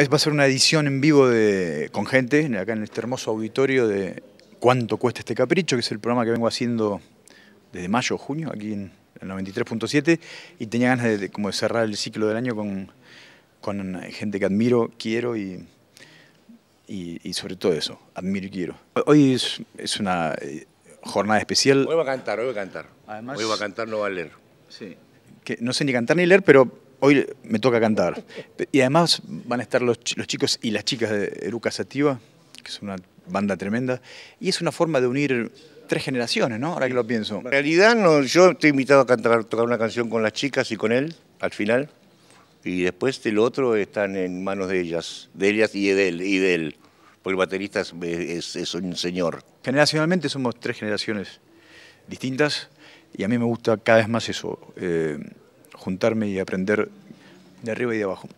Va a ser una edición en vivo con gente, acá en este hermoso auditorio de Cuánto cuesta este capricho, que es el programa que vengo haciendo desde mayo o junio, aquí en el 93.7, y tenía ganas de, como cerrar el ciclo del año con, gente que admiro, quiero y, y, sobre todo eso, admiro y quiero. Hoy es, una eh, jornada especial. Hoy va a cantar, hoy va a cantar. hoy va a cantar, no va a leer. Que no sé ni cantar ni leer, pero hoy me toca cantar. Y además van a estar los, chicos y las chicas de Eruca Sativa, que es una banda tremenda, y es una forma de unir tres generaciones, ¿no? Ahora que lo pienso. En realidad no, yo estoy invitado a cantar, tocar una canción con las chicas y con él, al final, y después el otro están en manos de ellas, de ellas y de él, y de él porque el baterista es, un señor. Generacionalmente somos tres generaciones distintas, y a mí me gusta cada vez más eso. Eh, juntarme y aprender de arriba y de abajo.